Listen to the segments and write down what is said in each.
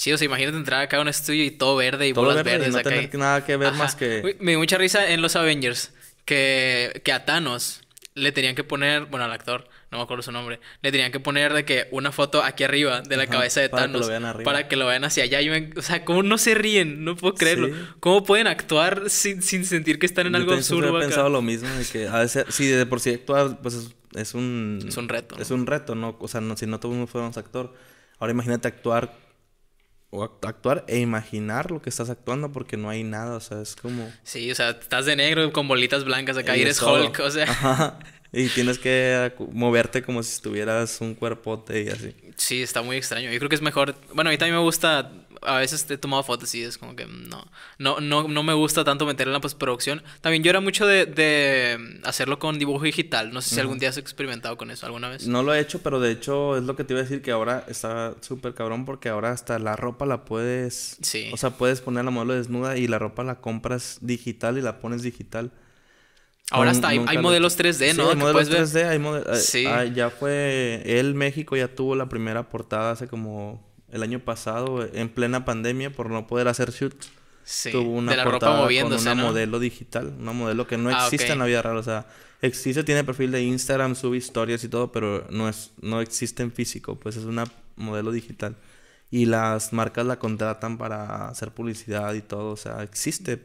Sí, o imagínate entrar acá a un estudio y todo verde y todo bolas verde, verdes y no tener nada que ver más que... me dio mucha risa en los Avengers que, que a Thanos le tenían que poner, bueno, al actor, no me acuerdo su nombre, le tenían que poner de que una foto aquí arriba de la cabeza de Thanos para que lo vean hacia allá. o sea, ¿cómo no se ríen? No puedo creerlo. ¿Cómo pueden actuar sin, sentir que están en algo absurdo? Yo he pensado lo mismo, de que a veces, si de por sí actuar, pues es, un... Es un reto. Es un reto, ¿no? O sea, si no tuvimos fuéramos actor, ahora imagínate actuar o actuar e imaginar lo que estás actuando porque no hay nada, o sea, es como... Sí, o sea, estás de negro con bolitas blancas acá y eres Hulk, o sea... Y tienes que moverte como si estuvieras un cuerpote y así. Sí, está muy extraño. Yo creo que es mejor... Bueno, a mí también me gusta a veces he tomado fotos y es como que mm, no, no, no, no me gusta tanto meterla en la postproducción. También yo era mucho de, mm, hacerlo con dibujo digital. No sé si algún día has experimentado con eso alguna vez. No lo he hecho, pero de hecho es lo que te iba a decir que ahora está súper cabrón porque ahora hasta la ropa la puedes... Sí. O sea, puedes poner la modelo desnuda y la ropa la compras digital y la pones digital. Ahora hasta hay, modelos 3D, ¿no? hay modelos 3D, hay modelos... Sí. Ah, ya fue... Él, México, ya tuvo la primera portada hace como el año pasado, en plena pandemia, por no poder hacer shoots. tuvo una portada con una modelo digital, una modelo que no ah, existe en la vida real. O sea, existe, tiene perfil de Instagram, sube historias y todo, pero no es, no existe en físico, pues es una modelo digital. Y las marcas la contratan para hacer publicidad y todo, o sea, existe.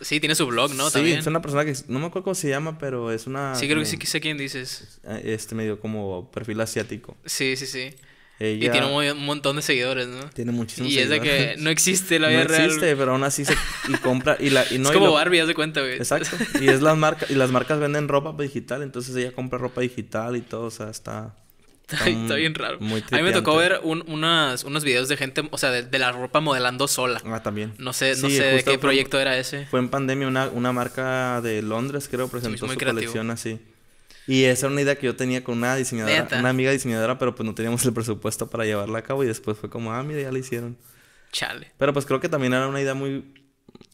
Sí, tiene su blog, ¿no? Sí, es una persona que no me acuerdo cómo se llama, pero es una. Sí, creo que sí sé quién dices. Eh, este medio como perfil asiático. Sí, sí, sí. Y tiene un, montón de seguidores, ¿no? Tiene muchísimos seguidores. Y es de que no existe la vida real. No existe, pero aún así se... compra... Y la, y no, es como Barbie, haz de cuenta, güey. Exacto. Y es las marcas... Y las marcas venden ropa digital, entonces ella compra ropa digital y todo, o sea, está... Está, bien raro. a mí me tocó ver unos videos de gente, o sea, de, la ropa modelando sola. Ah, también. No sé, no sé de qué proyecto era ese. Fue en pandemia una, marca de Londres, creo, presentó su colección así. Y esa era una idea que yo tenía con una diseñadora, una amiga diseñadora, pero pues no teníamos el presupuesto para llevarla a cabo y después fue como, ah, mira, ya la hicieron. Chale. Pero pues creo que también era una idea muy...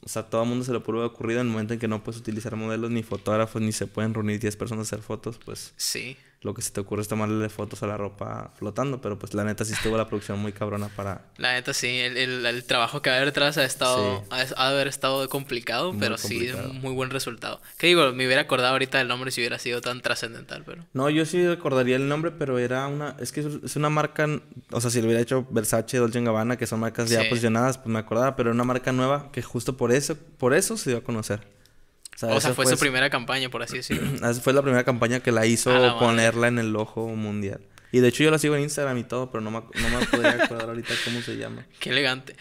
O sea, todo el mundo se le pudo haber ocurrido en el momento en que no puedes utilizar modelos ni fotógrafos, ni se pueden reunir 10 personas a hacer fotos, pues... Sí lo que se te ocurre es tomarle fotos a la ropa flotando, pero pues la neta sí estuvo la producción muy cabrona para... La neta sí, el, el, trabajo que haber detrás ha estado, haber estado complicado, pero sí, muy buen resultado. ¿Qué digo, me hubiera acordado ahorita del nombre si hubiera sido tan trascendental, pero... No, yo sí recordaría el nombre, pero era una... Es que es una marca, o sea, si lo hubiera hecho Versace, Dolce Gabbana, que son marcas ya posicionadas, pues me acordaba, pero era una marca nueva que justo por eso, por eso se dio a conocer. O sea, fue, su primera campaña, por así decirlo. fue la primera campaña que la hizo ponerla en el ojo mundial. Y de hecho yo la sigo en Instagram y todo, pero no no me podría acordar ahorita cómo se llama. Qué elegante.